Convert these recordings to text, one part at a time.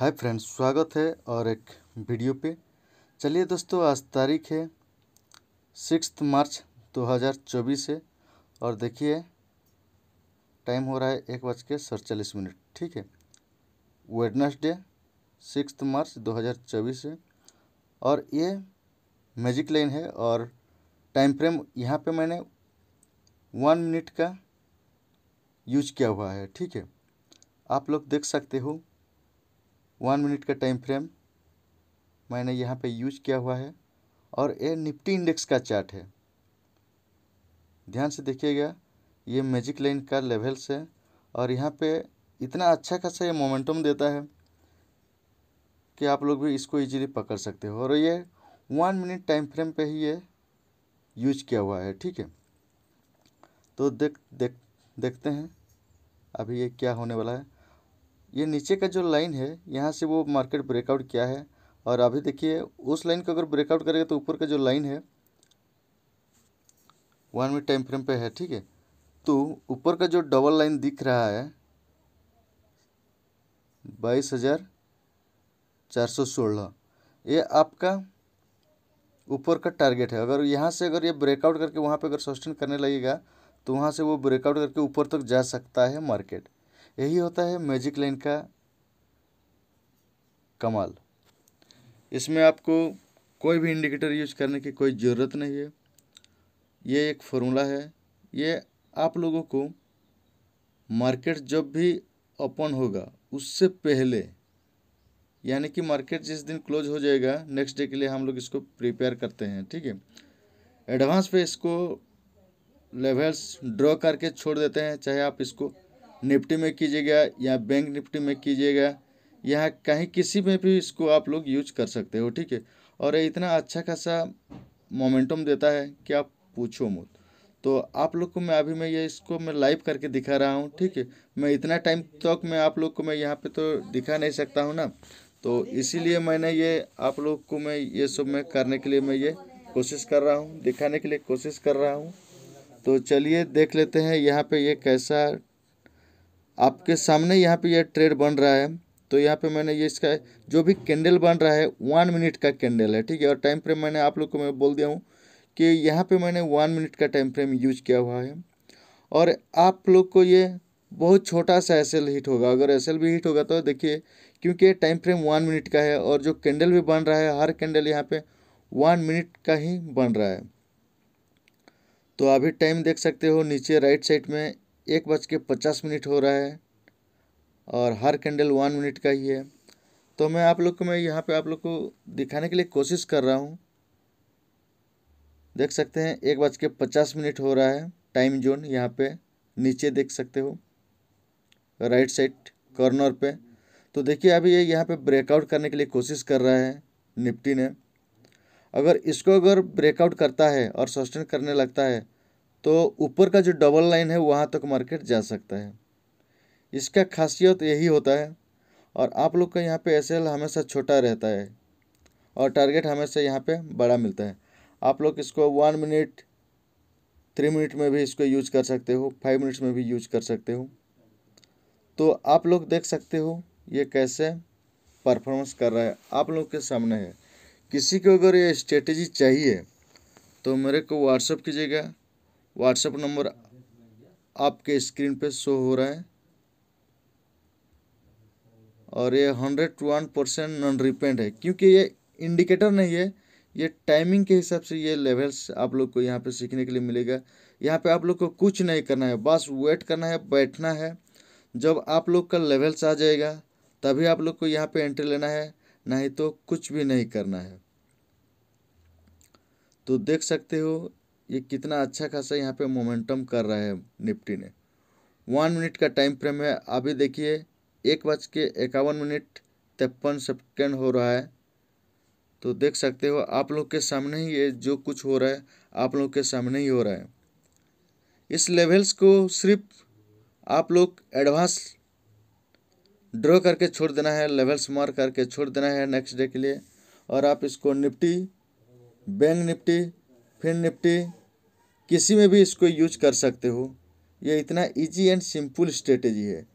hi friends स्वागत है और एक वीडियो पे चलिए दोस्तों आज तारीख है सिक्स मार्च 2024 है और देखिए टाइम हो रहा है एक बज के सड़चालीस मिनट ठीक है वेडनसडे सिक्स मार्च 2024 है और ये मैजिक लाइन है और टाइम फ्रेम यहाँ पे मैंने वन मिनट का यूज किया हुआ है ठीक है आप लोग देख सकते हो वन मिनट का टाइम फ्रेम मैंने यहाँ पे यूज किया हुआ है और ये निफ्टी इंडेक्स का चार्ट है ध्यान से देखिएगा ये मैजिक लाइन का लेवल्स है और यहाँ पे इतना अच्छा खासा ये मोमेंटम देता है कि आप लोग भी इसको इजीली पकड़ सकते हो और ये वन मिनट टाइम फ्रेम पे ही ये यूज किया हुआ है ठीक है तो देख देख देखते हैं अभी ये क्या होने वाला है ये नीचे का जो लाइन है यहाँ से वो मार्केट ब्रेकआउट किया है और अभी देखिए उस लाइन को अगर ब्रेकआउट करेगा तो ऊपर का जो लाइन है वन मिनट टाइम फ्रेम पे है ठीक है तो ऊपर का जो डबल लाइन दिख रहा है बाईस हज़ार चार सौ सोलह ये आपका ऊपर का टारगेट है अगर यहाँ से अगर ये ब्रेकआउट करके वहाँ पे अगर सस्टेन करने लगेगा तो वहाँ से वो ब्रेकआउट करके ऊपर तक जा सकता है मार्केट यही होता है मैजिक लाइन का कमाल इसमें आपको कोई भी इंडिकेटर यूज करने की कोई ज़रूरत नहीं है ये एक फॉर्मूला है ये आप लोगों को मार्केट जब भी ओपन होगा उससे पहले यानी कि मार्केट जिस दिन क्लोज हो जाएगा नेक्स्ट डे के लिए हम लोग इसको प्रिपेयर करते हैं ठीक है एडवांस पे इसको लेवल्स ड्रॉ करके छोड़ देते हैं चाहे आप इसको निफ्टी में कीजिएगा या बैंक निफ्टी में कीजिएगा या कहीं किसी में भी इसको आप लोग यूज कर सकते हो ठीक है और ये इतना अच्छा खासा मोमेंटम देता है कि आप पूछो मत तो आप लोग को मैं अभी मैं ये इसको मैं लाइव करके दिखा रहा हूँ ठीक है मैं इतना टाइम तक मैं आप लोग को मैं यहाँ पे तो दिखा नहीं सकता हूँ ना तो इसीलिए मैंने ये आप लोग को मैं ये सब मैं करने के लिए मैं ये कोशिश कर रहा हूँ दिखाने के लिए कोशिश कर रहा हूँ तो चलिए देख लेते हैं यहाँ पे ये कैसा आपके सामने यहाँ पे ये ट्रेड बन रहा है तो यहाँ पे मैंने ये इसका जो भी कैंडल बन रहा है वन मिनट का कैंडल है ठीक है और टाइम फ्रेम मैंने आप लोग को मैं बोल दिया हूँ कि यहाँ पे मैंने वन मिनट का टाइम फ्रेम यूज किया हुआ है और आप लोग को ये बहुत छोटा सा एस हिट होगा अगर एस भी हिट होगा तो देखिए क्योंकि टाइम फ्रेम वन मिनट का है और जो कैंडल भी बन रहा है हर कैंडल यहाँ पर वन मिनट का ही बन रहा है तो अभी टाइम देख सकते हो नीचे राइट साइड में एक बज के पचास मिनट हो रहा है और हर कैंडल वन मिनट का ही है तो मैं आप लोग को मैं यहाँ पे आप लोग को दिखाने के लिए कोशिश कर रहा हूँ देख सकते हैं एक बज के पचास मिनट हो रहा है टाइम जोन यहाँ पे नीचे देख सकते हो राइट साइड कॉर्नर पे तो देखिए अभी ये यहाँ पे ब्रेकआउट करने के लिए कोशिश कर रहा है निफ्टी ने अगर इसको अगर ब्रेकआउट करता है और सस्टेन करने लगता है तो ऊपर का जो डबल लाइन है वहाँ तक मार्केट जा सकता है इसका खासियत यही होता है और आप लोग का यहाँ पे एस हमेशा छोटा रहता है और टारगेट हमेशा यहाँ पे बड़ा मिलता है आप लोग इसको वन मिनट थ्री मिनट में भी इसको यूज कर सकते हो फाइव मिनट्स में भी यूज कर सकते हो तो आप लोग देख सकते हो ये कैसे परफॉर्मेंस कर रहा है आप लोग के सामने है किसी को अगर ये स्ट्रेटजी चाहिए तो मेरे को व्हाट्सअप कीजिएगा व्हाट्सएप नंबर आपके स्क्रीन पे शो हो रहा है और ये hundred two one percent non repaint है क्योंकि ये इंडिकेटर नहीं है ये टाइमिंग के हिसाब से ये लेवल्स आप लोग को यहाँ पे सीखने के लिए मिलेगा यहाँ पे आप लोग को कुछ नहीं करना है बस वेट करना है बैठना है जब आप लोग का लेवल्स आ जाएगा तभी आप लोग को यहाँ पे एंट्री लेना है नहीं तो कुछ भी नहीं करना है तो देख सकते हो ये कितना अच्छा खासा यहाँ पे मोमेंटम कर रहा है निफ्टी ने वन मिनट का टाइम फ्रेम है अभी देखिए एक बज के इक्यावन मिनट तिरपन सेकेंड हो रहा है तो देख सकते हो आप लोग के सामने ही ये जो कुछ हो रहा है आप लोग के सामने ही हो रहा है इस लेवल्स को सिर्फ आप लोग एडवांस ड्रॉ करके छोड़ देना है लेवल्स मार करके छोड़ देना है नेक्स्ट डे के लिए और आप इसको निफ्टी बैंक निफ्टी फिर निफ्टी किसी में भी इसको यूज कर सकते हो ये इतना इजी एंड सिंपल स्ट्रेटेजी है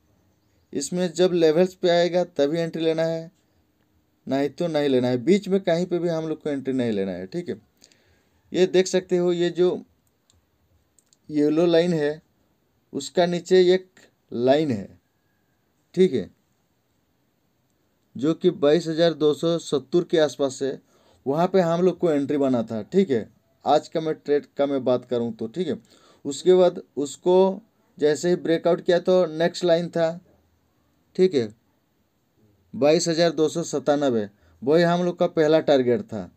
इसमें जब लेवल्स पे आएगा तभी एंट्री लेना है नहीं तो नहीं लेना है बीच में कहीं पे भी हम लोग को एंट्री नहीं लेना है ठीक है ये देख सकते हो ये जो येलो लाइन है उसका नीचे एक लाइन है ठीक है जो कि बाईस हज़ार दो सौ सत्तर के आसपास है वहाँ पे हम लोग को एंट्री बना था ठीक है आज का मैं ट्रेड का मैं बात करूँ तो ठीक है उसके बाद उसको जैसे ही ब्रेकआउट किया तो नेक्स्ट लाइन था ठीक है बाईस हज़ार दो सौ सतानबे वही हम लोग का पहला टारगेट था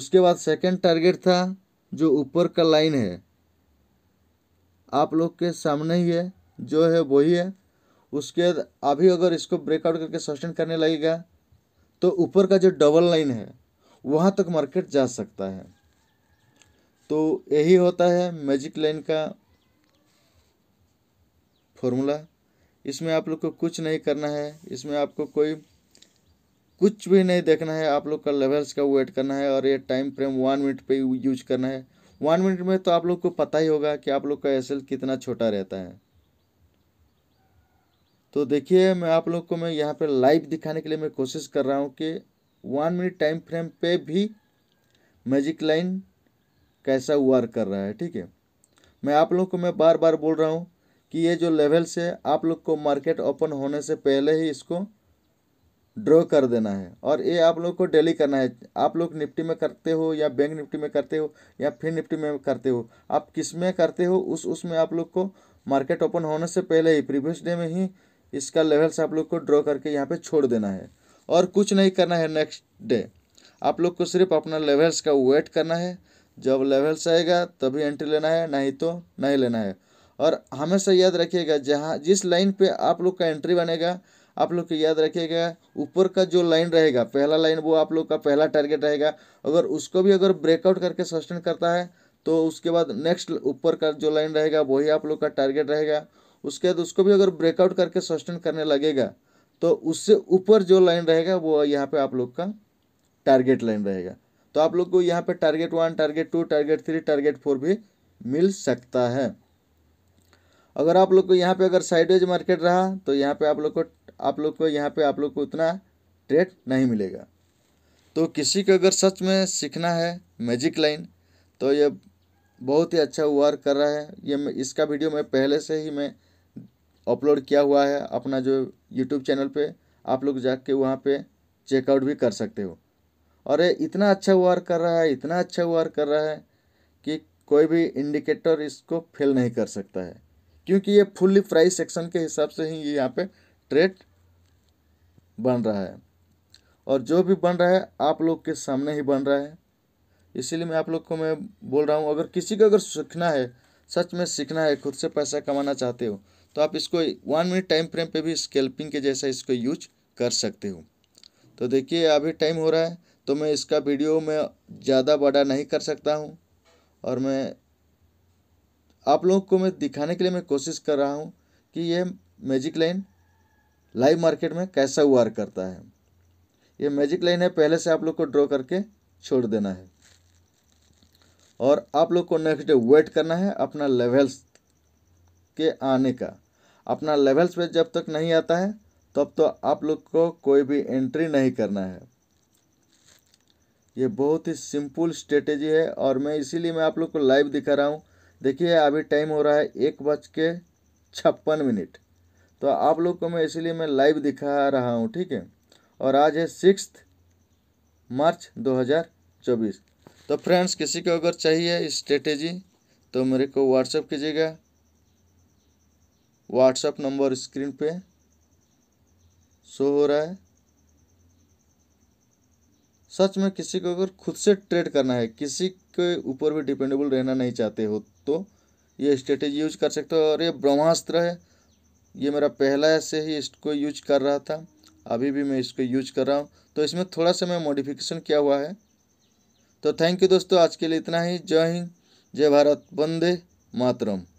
उसके बाद सेकंड टारगेट था जो ऊपर का लाइन है आप लोग के सामने ही है जो है वही है उसके बाद अभी अगर इसको ब्रेकआउट करके सस्टेन करने लगेगा तो ऊपर का जो डबल लाइन है वहाँ तक मार्केट जा सकता है तो यही होता है मैजिक लाइन का फॉर्मूला इसमें आप लोग को कुछ नहीं करना है इसमें आपको कोई कुछ भी नहीं देखना है आप लोग का लेवल्स का वेट करना है और ये टाइम फ्रेम वन मिनट पे यूज करना है वन मिनट में तो आप लोग को पता ही होगा कि आप लोग का एस कितना छोटा रहता है तो देखिए मैं आप लोग को मैं यहाँ पे लाइव दिखाने के लिए मैं कोशिश कर रहा हूँ कि वन मिनट टाइम फ्रेम पे भी मैजिक लाइन कैसा वार कर रहा है ठीक है मैं आप लोग को मैं बार बार बोल रहा हूँ कि ये जो लेवल्स है आप लोग को मार्केट ओपन होने से पहले ही इसको ड्रॉ कर देना है और ये आप लोग को डेली करना है आप लोग निफ्टी में करते हो या बैंक निफ्टी में करते हो या फिर निफ्टी में करते हो आप किस में करते हो उस उसमें आप लोग को मार्केट ओपन होने से पहले ही प्रीवियस डे में ही इसका लेवल्स आप लोग को ड्रॉ करके यहाँ पे छोड़ देना है और कुछ नहीं करना है नेक्स्ट डे आप लोग को सिर्फ अपना लेवल्स का वेट करना है जब लेवल से आएगा तभी एंट्री लेना है नहीं तो नहीं लेना है और हमेशा याद रखिएगा जहाँ जिस लाइन पे आप लोग का एंट्री बनेगा आप लोग को याद रखिएगा ऊपर का जो लाइन रहेगा पहला लाइन वो आप लोग का पहला टारगेट रहेगा अगर उसको भी अगर ब्रेकआउट करके सस्टेन करता है तो उसके बाद नेक्स्ट ऊपर का जो लाइन रहेगा वही आप लोग का टारगेट रहेगा उसके बाद उसको भी अगर ब्रेकआउट करके सस्टेन करने लगेगा तो उससे ऊपर जो लाइन रहेगा वो यहाँ पे आप लोग का टारगेट लाइन रहेगा तो आप लोग को यहाँ पे target one target two target three target four भी मिल सकता है अगर आप लोग को यहाँ पे अगर साइडवेज मार्केट रहा तो यहाँ पे आप लोग को आप लोग को यहाँ पे आप लोग को उतना ट्रेड नहीं मिलेगा तो किसी को अगर सच में सीखना है मैजिक लाइन तो ये बहुत ही अच्छा वर्क कर रहा है ये इसका वीडियो मैं पहले से ही मैं अपलोड किया हुआ है अपना जो यूट्यूब चैनल पर आप लोग जाके वहाँ पर चेकआउट भी कर सकते हो अरे इतना अच्छा वर्क कर रहा है इतना अच्छा वर्क कर रहा है कि कोई भी इंडिकेटर इसको फेल नहीं कर सकता है क्योंकि ये फुल्ली प्राइस सेक्शन के हिसाब से ही यहाँ पे ट्रेड बन रहा है और जो भी बन रहा है आप लोग के सामने ही बन रहा है इसीलिए मैं आप लोग को मैं बोल रहा हूँ अगर किसी को अगर सीखना है सच में सीखना है खुद से पैसा कमाना चाहते हो तो आप इसको वन मिनट टाइम फ्रेम पे भी स्केल्पिंग के जैसा इसको यूज कर सकते हो तो देखिए अभी टाइम हो रहा है तो मैं इसका वीडियो में ज़्यादा बड़ा नहीं कर सकता हूँ और मैं आप लोगों को मैं दिखाने के लिए मैं कोशिश कर रहा हूँ कि यह मैजिक लाइन लाइव मार्केट में कैसा वार करता है ये मैजिक लाइन है पहले से आप लोग को ड्रॉ करके छोड़ देना है और आप लोग को नेक्स्ट डे वेट करना है अपना लेवल्स के आने का अपना लेवल्स पे जब तक नहीं आता है तब तो आप लोग को कोई भी एंट्री नहीं करना है ये बहुत ही सिंपल स्ट्रेटेजी है और मैं इसीलिए मैं आप लोग को लाइव दिखा रहा हूँ देखिए अभी टाइम हो रहा है एक बज के छप्पन मिनट तो आप लोग को मैं इसीलिए मैं लाइव दिखा रहा हूँ ठीक है और आज है सिक्स मार्च 2024 तो फ्रेंड्स किसी को अगर चाहिए स्ट्रेटेजी तो मेरे को व्हाट्सअप कीजिएगा व्हाट्सअप नंबर स्क्रीन पे शो हो रहा है सच में किसी को अगर खुद से ट्रेड करना है किसी के ऊपर भी डिपेंडेबल रहना नहीं चाहते हो तो ये स्ट्रेटेजी यूज कर सकते हो और ये ब्रह्मास्त्र है ये मेरा पहला से ही इसको यूज कर रहा था अभी भी मैं इसको यूज कर रहा हूँ तो इसमें थोड़ा सा मैं मॉडिफिकेशन किया हुआ है तो थैंक यू दोस्तों आज के लिए इतना ही जय हिंद जय भारत वंदे मातरम